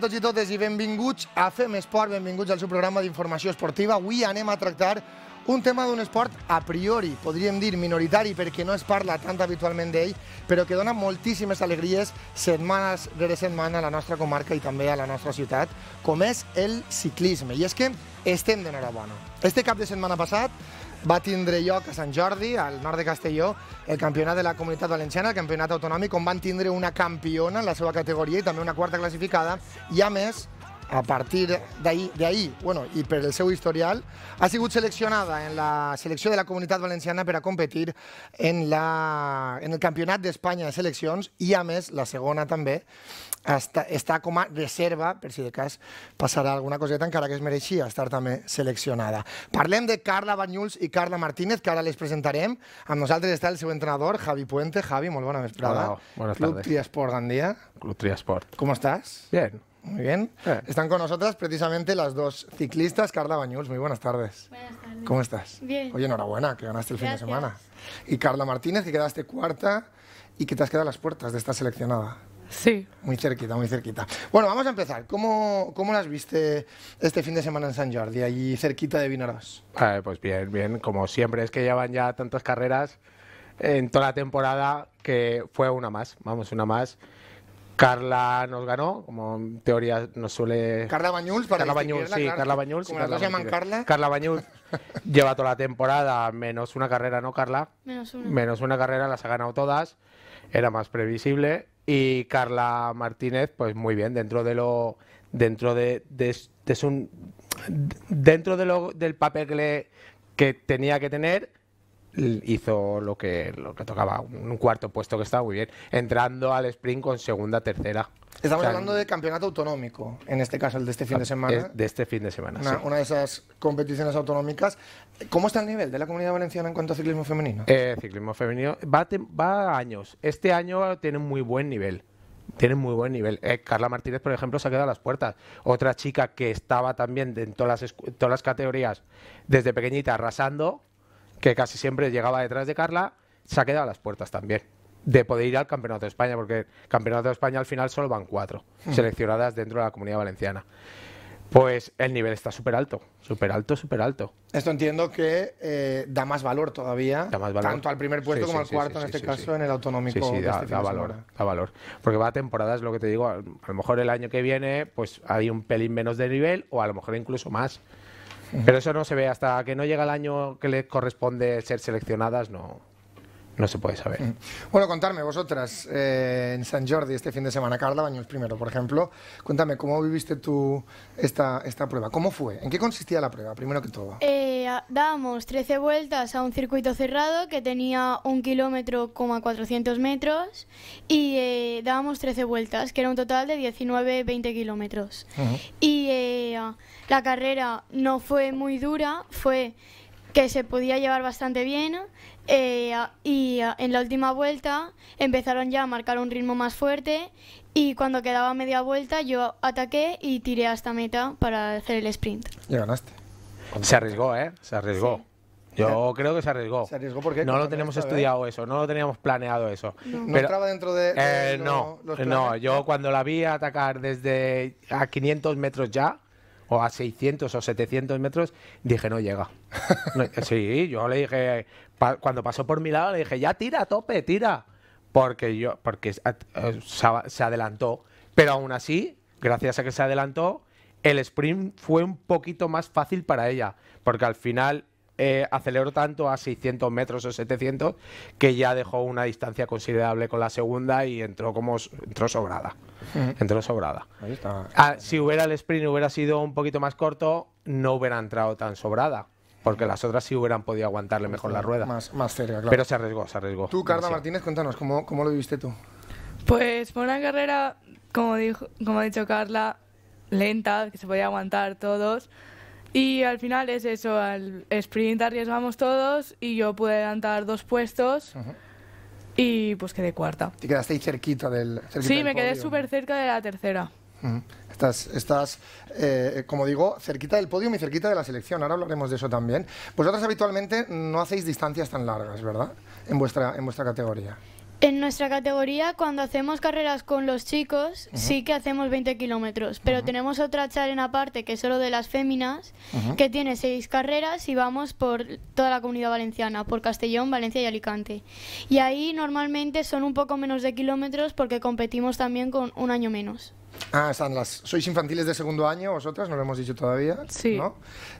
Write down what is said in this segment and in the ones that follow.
tots i totes i benvinguts a Fem Esport, benvinguts al seu programa d'informació esportiva. Avui anem a tractar un tema d'un esport a priori, podríem dir minoritari, perquè no es parla tant habitualment d'ell, però que dona moltíssimes alegries setmanes rere setmana a la nostra comarca i també a la nostra ciutat, com és el ciclisme. I és que estem d'enhorabona. Este cap de setmana passat va tindre lloc a Sant Jordi, al nord de Castelló, el campionat de la comunitat valenciana, el campionat autonòmic, on van tindre una campiona en la seva categoria i també una quarta classificada, i a més, a partir d'ahir, bueno, i per el seu historial, ha sigut seleccionada en la selecció de la Comunitat Valenciana per a competir en, la, en el Campionat d'Espanya de Seleccions i, a més, la segona també, està, està com a reserva, per si de cas passarà alguna coseta, encara que es mereixia estar també seleccionada. Parlem de Carla Banyuls i Carla Martínez, que ara les presentarem. Amb nosaltres està el seu entrenador, Javi Puente. Javi, molt bona vesprada. Hola, buenas Club tardes. Triasport Gandia. Club Triasport. Com estàs? Bien. Muy bien. Eh. Están con nosotras precisamente las dos ciclistas. Carla Bañuls, muy buenas tardes. Buenas tardes. ¿Cómo estás? Bien. Oye, enhorabuena, que ganaste el fin de semana. Y Carla Martínez, que quedaste cuarta y que te has quedado a las puertas de esta seleccionada. Sí. Muy cerquita, muy cerquita. Bueno, vamos a empezar. ¿Cómo, cómo las viste este fin de semana en San Jordi, allí cerquita de Vinaros? pues bien, bien. Como siempre, es que llevan ya tantas carreras en toda la temporada que fue una más. Vamos, una más. Carla nos ganó, como en teoría nos suele. Carla Bañuls, Carla Bañuls, sí, Carla Bañuls. Como Carla llaman Carla. Carla Bañuls lleva toda la temporada, menos una carrera, ¿no, Carla? Menos una. Menos una carrera, las ha ganado todas, era más previsible. Y Carla Martínez, pues muy bien, dentro de lo. Dentro de, dentro de lo, del papel que, que tenía que tener hizo lo que, lo que tocaba, un cuarto puesto que estaba muy bien, entrando al sprint con segunda, tercera. Estamos hablando de campeonato autonómico, en este caso el de este fin de ah, semana. de este fin de semana. Una, de esas competiciones autonómicas. ¿Cómo está el nivel de la comunidad valenciana en cuanto a ciclismo femenino? Eh, ciclismo femenino va, años. Este año tiene muy buen nivel tienen muy buen nivel. Eh, Carla Martínez, por ejemplo, se ha quedado a las puertas. Otra chica que estaba también en todas las, todas las categorías desde pequeñita arrasando, que casi siempre llegaba detrás de Carla, se ha quedado a las puertas también de poder ir al Campeonato de España, porque Campeonato de España al final solo van cuatro hmm. seleccionadas dentro de la Comunidad Valenciana. Pues el nivel está súper alto, súper alto, súper alto. Esto entiendo que eh, da más valor todavía, tanto al primer puesto como al cuarto, en este caso, en el autonómico. Sí, da, este valor, da valor. Porque va a temporadas, lo que te digo, a, a, lo mejor el año que viene pues hay un pelín menos de nivel o a lo mejor incluso más. Pero eso no se ve hasta que no llega el año que le corresponde ser seleccionadas, no no se puede saber. Mm. Bueno, contarme vosotras eh, en San Jordi este fin de semana, Carla Baños primero, por ejemplo, cuéntame cómo viviste tú esta, esta prueba, cómo fue, en qué consistía la prueba, primero que todo. Eh, dábamos 13 vueltas a un circuito cerrado que tenía un kilómetro, 400 metros y eh, dábamos 13 vueltas, que era un total de 19-20 kilómetros. Y la carrera no fue muy dura, fue que se podía llevar bastante bien eh, y eh, en la última vuelta empezaron ya a marcar un ritmo más fuerte y cuando quedaba media vuelta yo ataqué y tiré hasta meta para hacer el sprint. Y ganaste. Se arriesgó, ¿eh? Se arriesgó. Yo creo que se arriesgó. ¿Se arriesgó porque No lo tenemos estudiado eh? eso, no lo teníamos planeado eso. ¿No, entraba dentro de.? no, no, yo cuando la vi atacar desde a 500 metros ya, o a 600 o 700 metros, dije, no llega. sí, yo le dije, cuando pasó por mi lado, le dije, ya tira, tope, tira. Porque, yo, porque eh, se adelantó. Pero aún así, gracias a que se adelantó, el sprint fue un poquito más fácil para ella. Porque al final eh, aceleró tanto a 600 metros o 700 que ya dejó una distancia considerable con la segunda y entró como entró sobrada. Entró sobrada. Ahí está. Ah, si hubiera el sprint hubiera sido un poquito más corto, no hubiera entrado tan sobrada. Porque las otras sí hubieran podido aguantarle mejor la rueda. Más, más cerca, claro. Pero se arriesgó, se arriesgó. Tú, Carla Martínez, cuéntanos, ¿cómo, ¿cómo lo viviste tú? Pues fue una carrera, como, dijo, como ha dicho Carla, lenta, que se podía aguantar todos. Y al final es eso, al sprint arriesgamos todos y yo pude adelantar dos puestos. Y pues quedé cuarta. ¿Te quedaste ahí cerquita del Sí, me quedé súper cerca de la tercera. Estás, estás eh, como digo, cerquita del podio y cerquita de la selección. Ahora hablaremos de eso también. Vosotros habitualmente no hacéis distancias tan largas, ¿verdad? En vuestra, en vuestra categoría. En nuestra categoría, cuando hacemos carreras con los chicos, sí que hacemos 20 kilómetros, pero tenemos otra charla aparte que es solo de las féminas, que tiene seis carreras y vamos por toda la comunidad valenciana, por Castellón, Valencia y Alicante. Y ahí normalmente son un poco menos de kilómetros porque competimos también con un año menos. Ah, están las. Sois infantiles de segundo año, vosotras, no lo hemos dicho todavía. Sí. ¿no?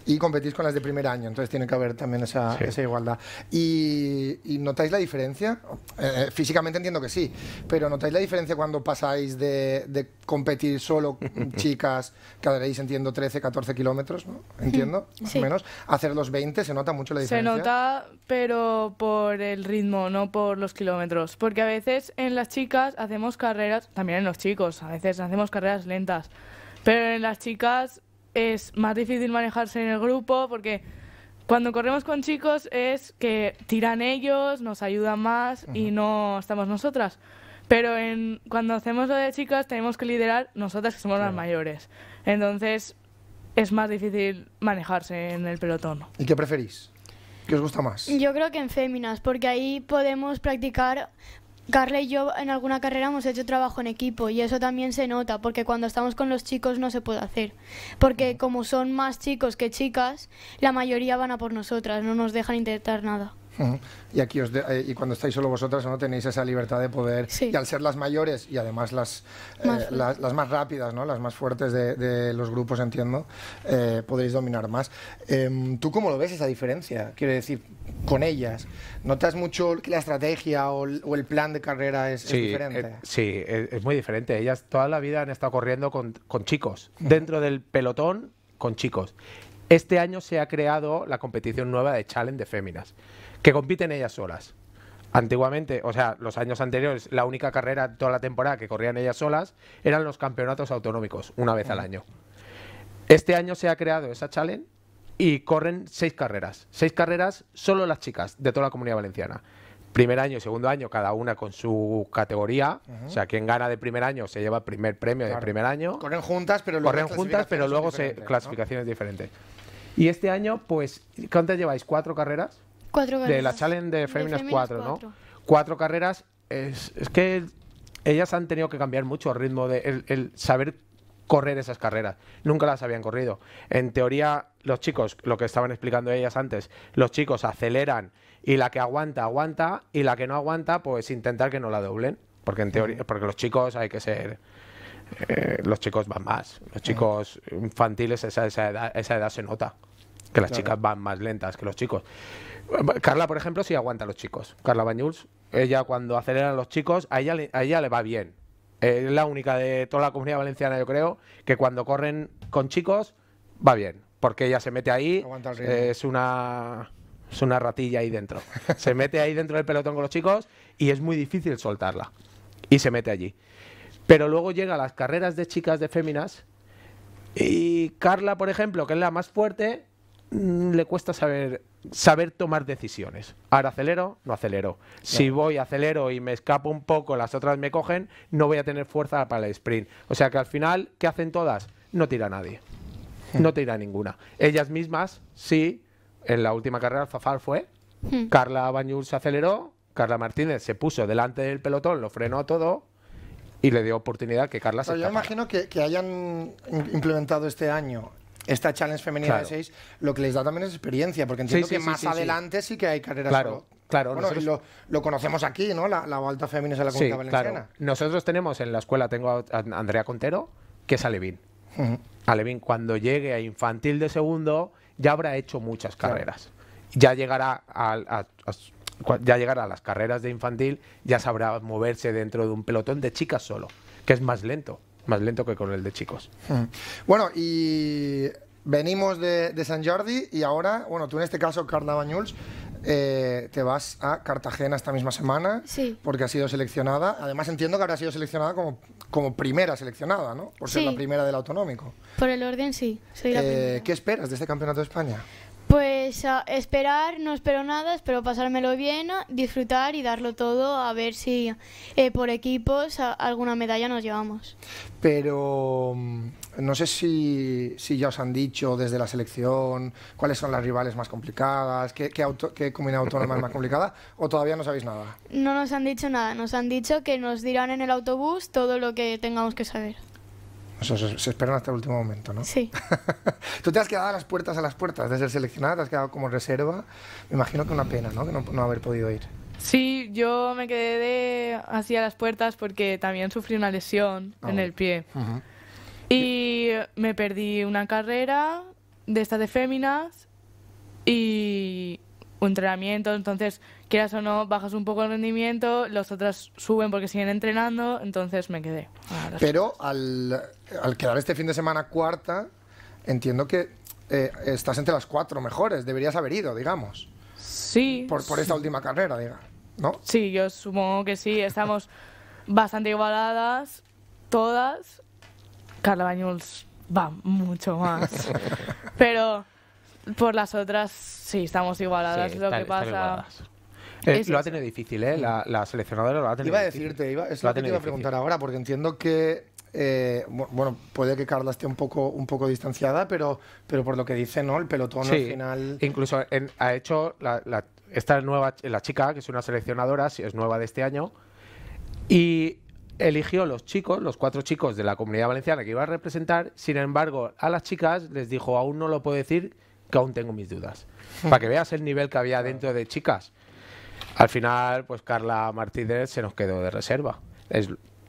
Y competís con las de primer año, entonces tiene que haber también esa, igualdad. ¿Y, notáis la diferencia? Eh, eh, físicamente entiendo que sí, pero ¿notáis la diferencia cuando pasáis de, competir solo chicas, que haréis, entiendo, 13, 14 kilómetros, ¿no? Entiendo, más o menos, hacer los 20? ¿Se nota mucho la diferencia? Se nota, pero por el ritmo, no por los kilómetros. Porque a veces en las chicas hacemos carreras, también en los chicos, a veces hacemos carreras lentas. Pero en las chicas es más difícil manejarse en el grupo porque cuando corremos con chicos es que tiran ellos, nos ayudan más y no estamos nosotras. Pero en, cuando hacemos lo de chicas tenemos que liderar nosotras que somos las mayores. Entonces es más difícil manejarse en el pelotón. ¿Y qué preferís? ¿Qué os gusta más? Yo creo que en féminas, porque ahí podemos practicar Carla y yo en alguna carrera hemos hecho trabajo en equipo y eso también se nota porque cuando estamos con los chicos no se puede hacer. Porque como son más chicos que chicas, la mayoría van a por nosotras, no nos dejan intentar nada. Y aquí os eh, y cuando estáis solo vosotras no tenéis esa libertad de poder y al ser las mayores y además las eh, más, las, más rápidas, ¿no? Las más fuertes de, los grupos entiendo eh, podéis dominar más. Em, ¿Tú cómo lo ves esa diferencia? Quiero decir con ellas notas mucho que la estrategia o, el plan de carrera es, diferente. sí, es, es, muy diferente. Ellas toda la vida han estado corriendo con, con chicos dentro del pelotón con chicos este año se ha creado la competición nueva de Challenge de Féminas, que compiten ellas solas. Antiguamente, o sea, los años anteriores, la única carrera toda la temporada que corrían ellas solas eran los campeonatos autonómicos, una vez al año. Este año se ha creado esa challenge y corren seis carreras. Seis carreras solo las chicas de toda la comunidad valenciana. Primer año y segundo año, cada una con su categoría. O sea, quien gana de primer año se lleva el primer premio de primer año. Corren juntas, pero luego, corren juntas, pero luego se, clasificaciones diferentes. Y este año, pues, ¿cuántas lleváis? ¿Cuatro carreras? Cuatro carreras. De la Challenge de Féminas, 4, ¿no? Cuatro carreras. Es, que ellas han tenido que cambiar mucho el ritmo, de, el saber correr esas carreras. Nunca las habían corrido. En teoría, los chicos, lo que estaban explicando ellas antes, los chicos aceleran y la que aguanta, aguanta, y la que no aguanta, pues intentar que no la doblen. Porque en teoría, porque los chicos hay que ser eh, los chicos van más. Los eh. chicos infantiles, esa, edad, se nota. Que las chicas van más lentas que los chicos. Carla, por ejemplo, sí aguanta los chicos. Carla Bañuls, ella cuando aceleran los chicos, a ella, le, ella le va bien. es la única de toda la comunidad valenciana, yo creo, que cuando corren con chicos, va bien. Porque ella se mete ahí, es una es una ratilla ahí dentro. Se mete ahí dentro del pelotón con los chicos y es muy difícil soltarla. Y se mete allí. Pero luego llega a las carreras de chicas de féminas y Carla, por ejemplo, que es la más fuerte, mm, le cuesta saber saber tomar decisiones. Ahora acelero, no acelero. Si voy, acelero y me escapo un poco, las otras me cogen, no voy a tener fuerza para el sprint. O sea que al final, ¿qué hacen todas? No tira a nadie. Hmm. No tira ninguna. Ellas mismas, sí, en la última carrera Zafar fue. Hmm. Carla Bañul se aceleró, Carla Martínez se puso delante del pelotón, lo frenó todo y le dio oportunidad que Carla se Pero Yo imagino que, hayan implementado este año esta Challenge Femenina de 6, lo que les da también es experiencia, porque entiendo que más adelante sí. que hay carreras claro. Claro, bueno, nosotros... lo, conocemos aquí, ¿no? La, la Alta Femenina de la Comunidad Valenciana. Nosotros tenemos en la escuela, tengo a Andrea Contero, que es Alevín. Alevín, cuando llegue a infantil de segundo, ya habrá hecho muchas carreras. Ya llegará a, a ya llegará a las carreras de infantil, ya sabrá moverse dentro de un pelotón de chicas solo, que es más lento, más lento que con el de chicos. Hmm. Bueno, y venimos de, San Jordi y ahora, bueno, tú en este caso, Carla Bañuls, eh, te vas a Cartagena esta misma semana sí. porque ha sido seleccionada. Además entiendo que habrá sido seleccionada como, como primera seleccionada, ¿no? Por ser la primera del autonómico. Por el orden, sí. Soy la eh, ¿Qué esperas de este Campeonato de España? Pues, esperar, no espero nada, espero pasármelo bien, disfrutar y darlo todo a ver si eh, por equipos alguna medalla nos llevamos. Pero mm, no sé si, si, ya os han dicho desde la selección cuáles son las rivales más complicadas, qué, qué, qué comunidad autónoma es más complicada o todavía no sabéis nada. No nos han dicho nada, nos han dicho que nos dirán en el autobús todo lo que tengamos que saber se, esperan hasta el último momento, ¿no? Sí. Tú te has quedado a las puertas, a las puertas desde ser seleccionada, te has quedado como reserva. Me imagino que una pena, ¿no? Que no, haber podido ir. Sí, yo me quedé así a las puertas porque también sufrí una lesión ah, en el pie. Y me perdí una carrera de estas de féminas y un entrenamiento, entonces quieras o no, bajas un poco el rendimiento, las otras suben porque siguen entrenando, entonces me quedé. Pero al, quedar este fin de semana cuarta, entiendo que eh, estás entre las cuatro mejores, deberías haber ido, digamos. Sí. Por, esta última carrera, diga, ¿no? Sí, yo supongo que sí, estamos bastante igualadas todas. Carla Bañuls va mucho más. Pero por las otras sí, estamos igualadas, es lo que pasa. Igualadas. Eh, lo ha tenido difícil, ¿eh? La, seleccionadora lo ha tenido Iba a decirte, iba, es lo, que te iba a preguntar ahora, porque entiendo que eh, bueno, puede que Carla esté un poco, un poco distanciada, pero, pero por lo que dice, ¿no? El pelotón al final. Incluso ha hecho la, esta nueva, la chica, que es una seleccionadora, si es nueva de este año, y eligió los chicos, los cuatro chicos de la comunidad valenciana que iba a representar. Sin embargo, a las chicas les dijo, aún no lo puedo decir, que aún tengo mis dudas. Hmm. Para que veas el nivel que había dentro de chicas. Al final, pues Carla Martínez se nos quedó de reserva.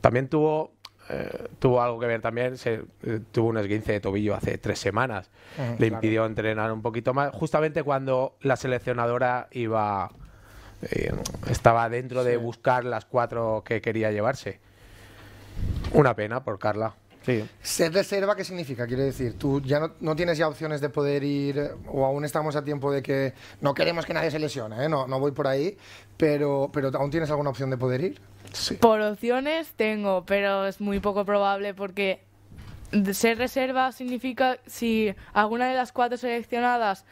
también tuvo, eh, tuvo algo que ver también, se, eh, tuvo un esguince de tobillo hace tres semanas. Ah, Le impidió entrenar un poquito más, justamente cuando la seleccionadora iba eh, estaba dentro de buscar las cuatro que quería llevarse. Una pena por Carla. Ser reserva, ¿qué significa? Quiere decir, tú ya no, tienes ya opciones de poder ir, o aún estamos a tiempo de que no queremos que nadie se lesione, ¿eh? no, no voy por ahí, pero, pero aún tienes alguna opción de poder ir. Por opciones tengo, pero es muy poco probable porque ser reserva significa si alguna de las cuatro seleccionadas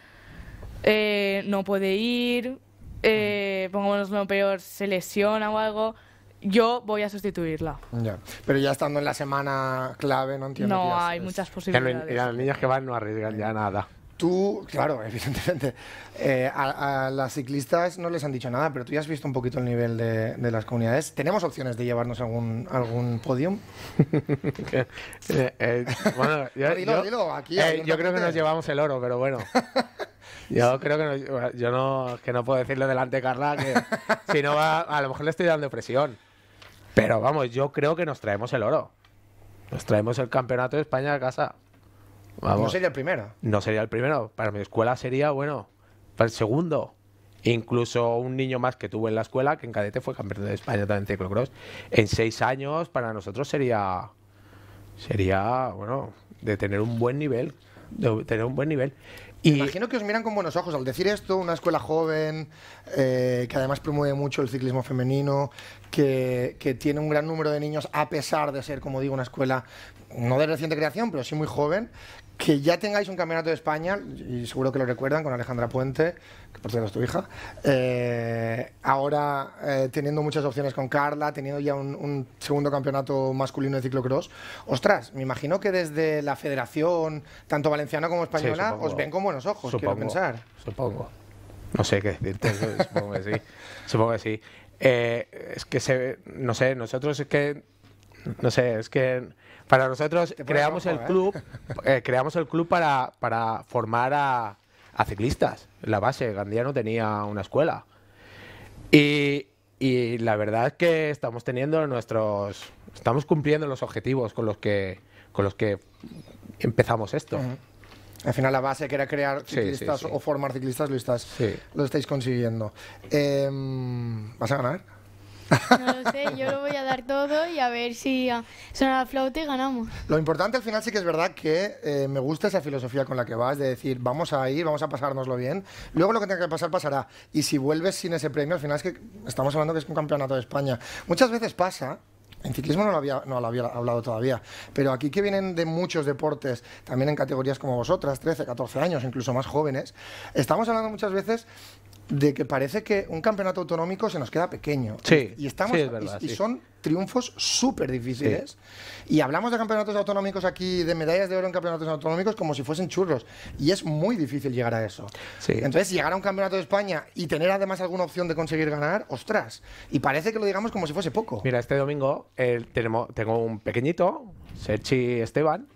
eh, no puede ir, eh, lo peor, se lesiona o algo yo voy a sustituirla. Pero ya estando en la semana clave, no entiendo. No, hay muchas posibilidades. a las niñas que van no arriesgan ya nada. Tú, claro, evidentemente, eh, a, las ciclistas no les han dicho nada, pero tú ya has visto un poquito el nivel de, las comunidades. ¿Tenemos opciones de llevarnos algún, algún podium? bueno, yo, creo que nos llevamos el oro, pero bueno. Yo creo que no, yo no, que no puedo decirlo delante Carla, que si no va, a lo mejor le estoy dando presión. Pero vamos, yo creo que nos traemos el oro. Nos traemos el campeonato de España a casa. Vamos. No sería el primero. No sería el primero. Para mi escuela sería, bueno, para el segundo. Incluso un niño más que tuve en la escuela, que en cadete fue campeonato de España también en ciclocross. En seis años, para nosotros sería. Sería, bueno, de tener un buen nivel de tener un buen nivel. Y Imagino que os miran con buenos ojos al decir esto, una escuela joven, eh, que además promueve mucho el ciclismo femenino, que, que, tiene un gran número de niños, a pesar de ser, como digo, una escuela no de reciente creación, pero sí muy joven, que ya tengáis un campeonato de España, y seguro que lo recuerdan con Alejandra Puente, que por cierto es tu hija, eh, ahora eh, teniendo muchas opciones con Carla, teniendo ya un, segundo campeonato masculino de ciclocross, ostras, me imagino que desde la federación, tanto valenciana como española, os ven con buenos ojos, supongo, quiero pensar. Supongo. No sé qué decirte, supongo que sí. supongo que sí. Eh, es que se, no sé, nosotros es que, no sé, es que para nosotros creamos, el ¿eh? club, eh, creamos el club para, formar a, ciclistas. la base, Gandía no tenía una escuela. Y, la verdad es que estamos teniendo nuestros. Estamos cumpliendo los objetivos con los que, con los que empezamos esto. Al final la base que era crear ciclistas o formar ciclistas lo, lo estáis consiguiendo. Em, ¿Vas a ganar? No lo sé, yo lo voy a dar todo y a ver si ah, suena la flauta y ganamos. Lo importante al final sí que es verdad que eh, me gusta esa filosofía con la que vas, de decir, vamos a ir, vamos a pasárnoslo bien, luego lo que tenga que pasar pasará. Y si vuelves sin ese premio, al final es que estamos hablando que es un campeonato de España. Muchas veces pasa en ciclismo no lo, había, no lo había hablado todavía, pero aquí que vienen de muchos deportes, también en categorías como vosotras, 13, 14 años, incluso más jóvenes, estamos hablando muchas veces de que parece que un campeonato autonómico se nos queda pequeño. Sí, y, estamos, es verdad, y, son triunfos súper difíciles. Y hablamos de campeonatos autonómicos aquí, de medallas de oro en campeonatos autonómicos, como si fuesen churros. Y es muy difícil llegar a eso. Entonces, llegar a un campeonato de España y tener además alguna opción de conseguir ganar, ostras. Y parece que lo digamos como si fuese poco. Mira, este domingo eh, tengo un pequeñito, Serchi Esteban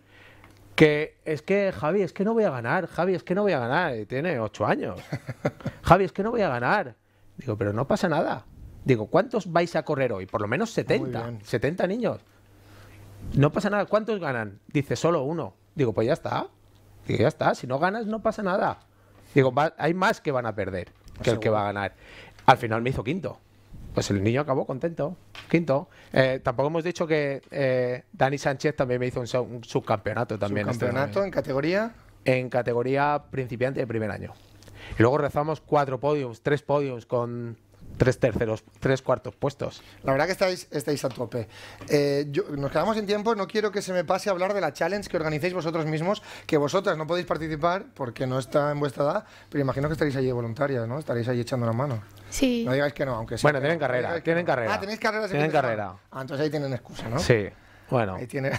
que es que, Javi, es que no voy a ganar, Javi, es que no voy a ganar, tiene ocho años. Javi, es que no voy a ganar. Digo, pero no pasa nada. Digo, ¿cuántos vais a correr hoy? Por lo menos 70, 70 niños. No pasa nada, ¿cuántos ganan? Dice, solo uno. Digo, pues ya está. Digo, ya está, si no ganas no pasa nada. Digo, hay más que van a perder que el que va a ganar. Al final me hizo quinto. Pues el niño acabó contento, quinto. Eh, tampoco hemos dicho que eh, Dani Sánchez también me hizo un, subcampeonato también. Este ¿Subcampeonato en categoría? En categoría principiante de primer año. Y luego rezamos cuatro podios, tres podios con tres terceros, tres cuartos puestos. La verdad que estáis, estáis a tope. Eh, yo, nos quedamos en tiempo, no quiero que se me pase a hablar de la challenge que organizáis vosotros mismos, que vosotras no podéis participar porque no está en vuestra edad, pero imagino que estaréis allí voluntarias, ¿no? Estaréis ahí echando la mano. Sí. No digáis que no, aunque sí. Bueno, tienen carrera, tienen carrera. Ah, tenéis carrera. Tienen carrera. Ah, entonces ahí tienen excusa, ¿no? Sí. Bueno. tiene.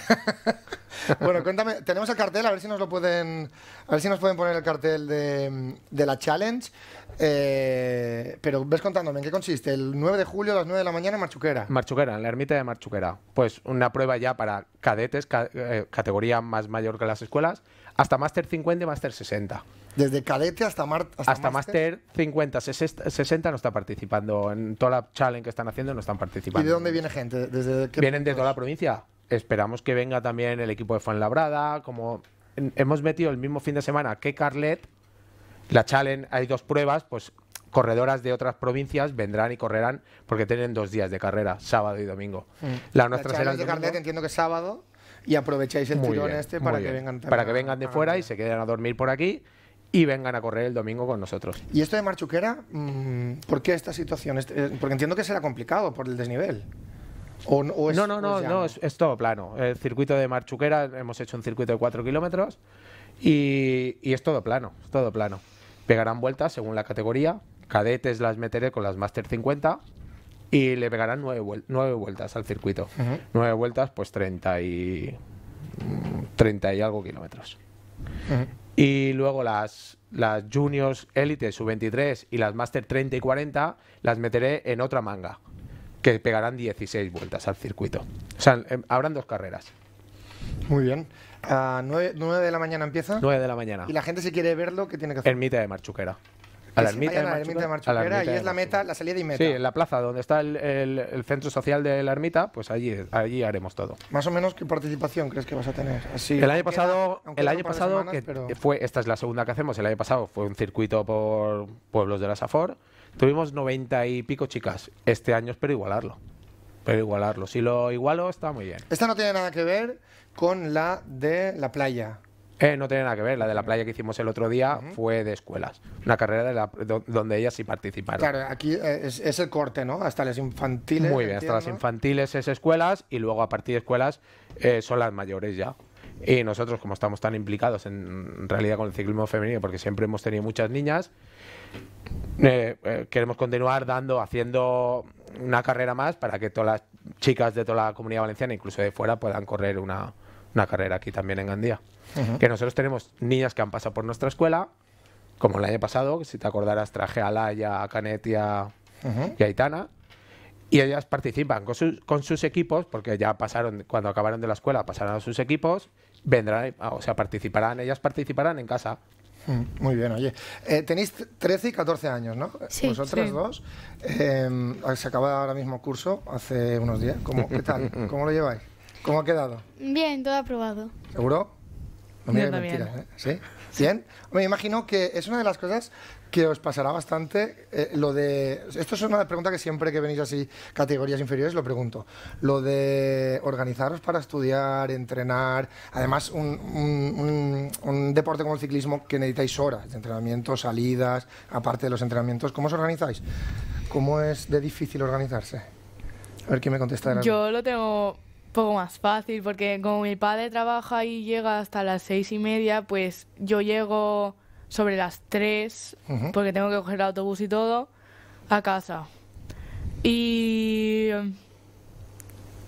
bueno, cuéntame, tenemos el cartel, a ver si nos lo pueden. A ver si nos pueden poner el cartel de, la challenge. Eh, pero ves contándome, ¿en qué consiste? El 9 de julio a las 9 de la mañana en Marchuquera. Marchuquera, en la ermita de Marchuquera. Pues una prueba ya para cadetes, eh, categoría más mayor que las escuelas hasta Master 50 y Master 60. Desde Calete hasta, mar, hasta, hasta Master. 50, 60, no está participando. En toda la challenge que están haciendo no están participando. ¿Y de dónde viene gente? Vienen de toda la provincia. Esperamos que venga también el equipo de Fuenlabrada. Como hemos metido el mismo fin de semana que Carlet, la challenge, hay dos pruebas, pues corredoras de otras provincias vendrán y correrán porque tienen dos días de carrera, sábado y domingo. Mm. La nuestra de entiendo que sábado y aprovecháis el tirón este para que vengan Para que vengan de fuera y se queden a dormir por aquí y vengan a correr el domingo con nosotros. ¿Y esto de Marchuquera? Mm, ¿Por qué esta situación? Este, eh, porque entiendo que será complicado por el desnivel. no, no, no, no es, todo plano. El circuito de Marchuquera, hemos hecho un circuito de 4 kilómetros y, y, es todo plano, es todo plano. Pegarán vueltas según la categoría. Cadetes las meteré con las Master 50 y le pegarán nueve, vueltas al circuito. Nueve vueltas, pues 30 y, 30 y algo kilómetros. Y luego las, las Juniors Elite Sub-23 y las Master 30 y 40 las meteré en otra manga, que pegarán 16 vueltas al circuito. O sea, em, habrán dos carreras. Muy bien. a 9, de la mañana empieza? 9 de la mañana. ¿Y la gente si quiere verlo, qué tiene que hacer? mitad de Marchuquera a la ermita, a la y es la meta, la salida y meta. Sí, en la plaza donde está el, centro social de la ermita, pues allí, allí haremos todo. Más o menos qué participación crees que vas a tener. el año pasado, el año pasado fue esta es la segunda que hacemos. El año pasado fue un circuito por pueblos de la Safor. Tuvimos noventa y pico chicas. Este año espero igualarlo. Pero igualarlo. Si lo igualo, está muy bien. Esta no tiene nada que ver con la de la playa. Eh, no tiene nada que ver. La de la playa que hicimos el otro día fue de escuelas. Una carrera donde ellas sí participaron. Claro, aquí eh, es, el corte, ¿no? Hasta las infantiles. Muy bien, hasta las infantiles es escuelas y luego a partir de escuelas eh, son las mayores ya. Y nosotros, como estamos tan implicados en realidad con el ciclismo femenino, porque siempre hemos tenido muchas niñas, queremos continuar dando, haciendo una carrera más para que todas las chicas de toda la comunidad valenciana, incluso de fuera, puedan correr una, una carrera aquí también en Gandía. Que nosotros tenemos niñas que han pasado por nuestra escuela, como el año pasado, que si te acordarás traje a Laia, a Canetia y a Itana Y ellas participan con, sus equipos, porque ya pasaron, cuando acabaron de la escuela, pasaron a sus equipos, vendrán, o sea, participarán, ellas participarán en casa. Mm, muy bien, oye. Eh, tenéis 13 y 14 años, ¿no? Sí, Vosotras dos. Em, se acaba ahora mismo curso, hace unos días. ¿Cómo, ¿Qué tal? ¿Cómo lo lleváis? ¿Cómo ha quedado? Bien, todo aprobado. ¿Seguro? No me mentiras, ¿eh? ¿Sí? ¿Bien? Me imagino que es una de las cosas que os pasará bastante eh, lo de... Esto es una pregunta que siempre que venís así, categorías inferiores, lo pregunto. Lo de organizaros para estudiar, entrenar, además un, un deporte como el ciclismo que necesitáis horas de entrenamiento, salidas, aparte de los entrenamientos, ¿cómo os organizáis? ¿Cómo es de difícil organizarse? A ver quién me contesta. Yo lo tengo poco más fácil, porque como mi padre trabaja y llega hasta las seis y media, pues yo llego sobre las tres, porque tengo que coger el autobús y todo, a casa. Y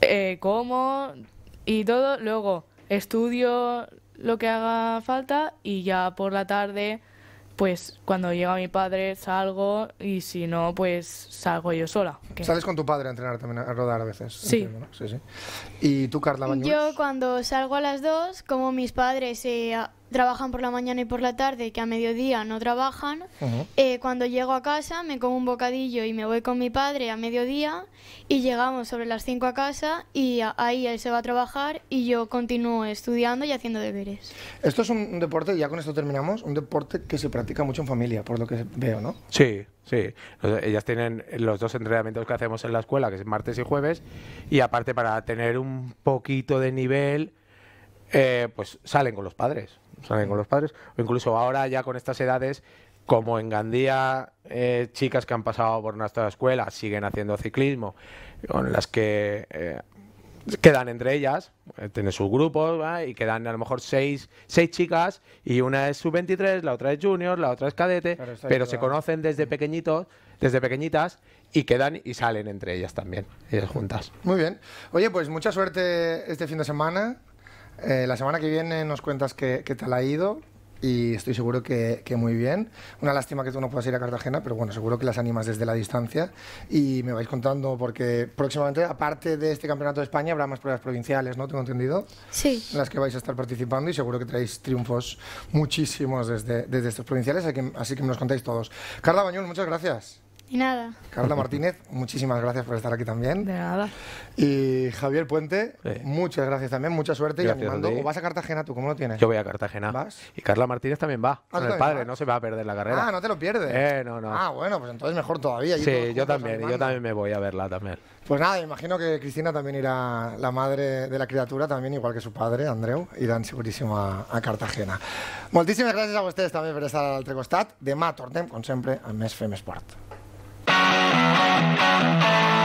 eh, como y todo, luego estudio lo que haga falta y ya por la tarde pues cuando llega mi padre salgo y si no, pues salgo yo sola. ¿Sales con tu padre a entrenar también, a rodar a veces? Sí. sí, ¿Y tú, Carla Yo cuando salgo a las dos, como mis padres se trabajan por la mañana y por la tarde, que a mediodía no trabajan. Eh, cuando llego a casa me como un bocadillo y me voy con mi padre a mediodía y llegamos sobre las 5 a casa y ahí él se va a trabajar y yo continúo estudiando y haciendo deberes. Esto es un deporte, ya con esto terminamos, un deporte que se practica mucho en familia, por lo que veo, ¿no? Sí, Sí, ellas tienen los dos entrenamientos que hacemos en la escuela, que es martes y jueves, y aparte para tener un poquito de nivel, eh, pues salen con los padres salen con los padres, o incluso ahora ya con estas edades, como en Gandía, eh, chicas que han pasado por nuestra escuela siguen haciendo ciclismo, con las que eh, quedan entre ellas, eh, tienen sus grupos y quedan a lo mejor seis, seis chicas y una es sub-23, la otra es junior, la otra es cadete, pero, se conocen desde mm. pequeñitos, desde pequeñitas y quedan y salen entre ellas también, ellas juntas. Muy bien. Oye, pues mucha suerte este fin de semana. Eh, la semana que viene nos cuentas qué, tal ha ido y estoy seguro que, muy bien. Una lástima que tú no puedas ir a Cartagena, pero bueno, seguro que las animas desde la distancia y me vais contando porque próximamente, aparte de este Campeonato de España, habrá más pruebas provinciales, ¿no? ¿Tengo entendido? Sí. En las que vais a estar participando y seguro que traéis triunfos muchísimos desde, desde estos provinciales, así que, nos me los contáis todos. Carla Bañón, muchas gracias. Y nada. Carla Martínez, muchísimas gracias por estar aquí también. De nada. Y Javier Puente, muchas gracias también, mucha suerte y ¿O vas a Cartagena tú? ¿Cómo lo tienes? Yo voy a Cartagena. ¿Vas? Y Carla Martínez también va. Ah, con el padre, no se va a perder la carrera. Ah, no te lo pierdes. Eh, no, no. Ah, bueno, pues entonces mejor todavía. Sí, yo también, yo también me voy a verla también. Pues nada, imagino que Cristina también irá, la madre de la criatura, también igual que su padre, Andreu, irán segurísimo a, a Cartagena. muchísimas gracias a ustedes también por estar al l'altre de Demà con siempre sempre, amb més Fem Sport Thank you.